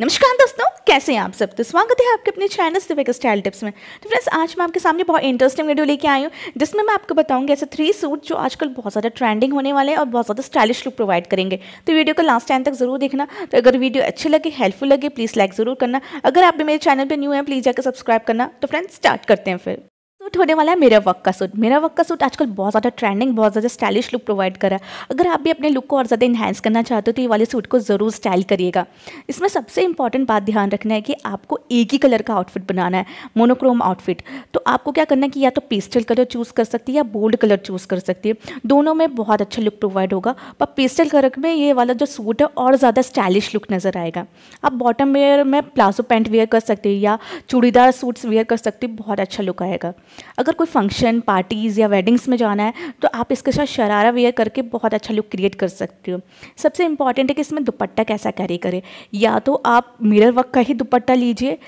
नमस्कार दोस्तों कैसे हैं आप सब तो स्वागत है आपके अपने चैनल दिव्या स्टाइल टिप्स में तो फ्रेंड्स आज मैं आपके सामने बहुत इंटरेस्टिंग वीडियो लेके आई हूँ जिसमें मैं आपको बताऊंगी ऐसे थ्री सूट जो आजकल बहुत ज़्यादा ट्रेंडिंग होने वाले हैं और बहुत ज़्यादा स्टाइलिश लुक प्रोवाइड करेंगे तो वीडियो को लास्ट टाइम तक जरूर देखना तो अगर वीडियो अच्छी लगे हेल्पफुल लगे प्लीज़ लाइक ज़रूर करना अगर आप भी मेरे चैनल पर न्यू है प्लीज़ जाकर सब्सक्राइब करना तो फ्रेंड्स स्टार्ट करते हैं फिर सूट होने वाला है मेरा वर्क का सूट मेरा वर्क का सूट आजकल बहुत ज़्यादा ट्रेंडिंग बहुत ज़्यादा स्टाइलिश लुक प्रोवाइड कर रहा है अगर आप भी अपने लुक को और ज़्यादा इन्हेंस करना चाहते हो तो ये वाले सूट को ज़रूर स्टाइल करिएगा इसमें सबसे इंपॉर्टेंट बात ध्यान रखना है कि आपको एक ही कलर का आउटफिट बनाना है मोनोक्रोम आउटफिट तो आपको क्या करना है कि या तो पेस्टल कलर चूज़ कर सकती है या बोल्ड कलर चूज़ कर सकती है दोनों में बहुत अच्छा लुक प्रोवाइड होगा पर पेस्टल कलर में ये वाला जो सूट है और ज़्यादा स्टाइलिश लुक नज़र आएगा आप बॉटम वेयर में प्लाजो पैंट वेयर कर सकते हैं या चूड़ीदार सूट्स वेयर कर सकते हो बहुत अच्छा लुक आएगा अगर कोई फंक्शन पार्टीज़ या वेडिंग्स में जाना है तो आप इसके साथ शरारा वेयर करके बहुत अच्छा लुक क्रिएट कर सकते हो सबसे इंपॉर्टेंट है कि इसमें दुपट्टा कैसा कैरी करें या तो आप मिरर वर्क का ही दुपट्टा लीजिए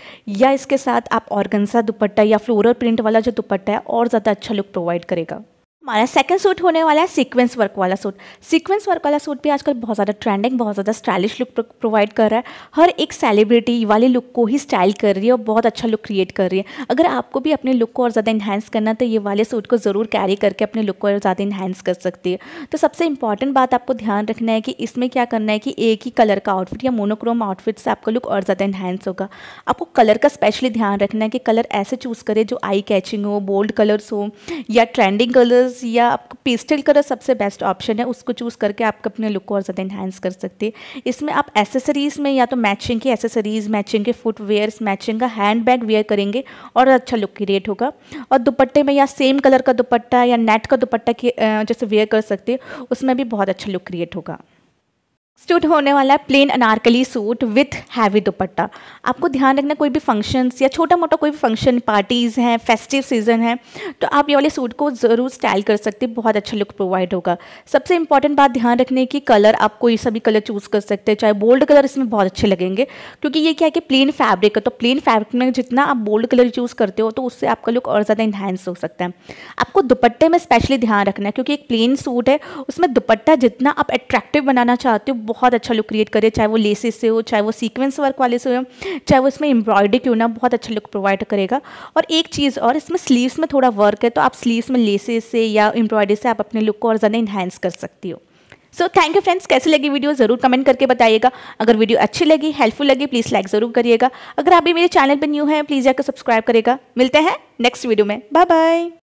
या इसके साथ आप ऑर्गनसा दुपट्टा या फ्लोरल प्रिंट वाला जो दुपट्टा है और ज़्यादा अच्छा लुक प्रोवाइड करेगा हमारा सेकंड सूट होने वाला है सीक्वेंस वर्क वाला सूट सीक्वेंस वर्क वाला सूट भी आजकल बहुत ज़्यादा ट्रेंडिंग बहुत ज़्यादा स्टाइलिश लुक प्रोवाइड कर रहा है हर एक सेलिब्रिटी वाले लुक को ही स्टाइल कर रही है और बहुत अच्छा लुक क्रिएट कर रही है अगर आपको भी अपने लुक को और ज़्यादा इन्हेंस करना तो ये वाले सूट को ज़रूर कैरी करके अपने लुक को और ज़्यादा इन्हेंस कर सकती है तो सबसे इंपॉर्टेंट बात आपको ध्यान रखना है कि इसमें क्या करना है कि एक ही कलर का आउटफिट या मोनोक्रोम आउटफिट से आपका लुक और ज़्यादा इन्हेंस होगा आपको कलर का स्पेशली ध्यान रखना है कि कलर ऐसे चूज़ करें जो आई कैचिंग हो बोल्ड कलर्स हो या ट्रेंडिंग कलर्स कलर्स या आपको पेस्टल कलर सबसे बेस्ट ऑप्शन है उसको चूज़ करके आप अपने लुक को और ज़्यादा इन्हांस कर सकते हैं इसमें आप एसेसरीज़ में या तो मैचिंग के एसेसरीज़ मैचिंग के फुटवेयर्स मैचिंग का हैंड बैग वेयर करेंगे और अच्छा लुक क्रिएट होगा और दुपट्टे में या सेम कलर का दुपट्टा या नेट का दुपट्टा जैसे वेयर कर सकते हैं उसमें भी बहुत अच्छा लुक क्रिएट होगा स्टूट होने वाला है plain Anarkali suit with heavy dupatta आपको ध्यान रखना कोई भी फंक्शंस या छोटा मोटा कोई भी फंक्शन पार्टीज़ हैं फेस्टिव सीजन है तो आप ये वाले सूट को ज़रूर स्टाइल कर सकते हैं बहुत अच्छा लुक प्रोवाइड होगा सबसे इंपॉर्टेंट बात ध्यान रखने की कलर आप कोई सभी कलर चूज़ कर सकते हैं चाहे बोल्ड कलर इसमें बहुत अच्छे लगेंगे क्योंकि ये क्या है कि प्लेन फैब्रिक है तो प्लेन फैब्रिक में जितना आप बोल्ड कलर चूज़ करते हो तो उससे आपका लुक और ज़्यादा इन्हांस हो सकता है आपको दुपट्टे में स्पेशली ध्यान रखना है क्योंकि एक प्लेन सूट है उसमें दुपट्टा जितना आप अट्रैक्टिव बनाना चाहते हो बहुत अच्छा लुक क्रिएट करे चाहे वो लेसेस से हो चाहे वो सीक्वेंस वर्क वाले से हो चाहे वो इसमें एम्ब्रॉयडरी क्यों ना बहुत अच्छा लुक प्रोवाइड करेगा और एक चीज़ और इसमें स्लीव्स में थोड़ा वर्क है तो आप स्लीव्स में लेसेस से या एम्ब्रॉयडरी से आप अपने लुक को और ज़्यादा इन्हेंस कर सकती हो सो थैंक यू फ्रेंड्स कैसी लगी वीडियो ज़रूर कमेंट करके बताइएगा अगर वीडियो अच्छी लगी हेल्पफुल लगी प्लीज़ लाइक ज़रूर करिएगा अगर आप भी मेरे चैनल पर न्यू हैं प्लीज़ जाकर सब्सक्राइब करेगा मिलते हैं नेक्स्ट वीडियो में बाय बाय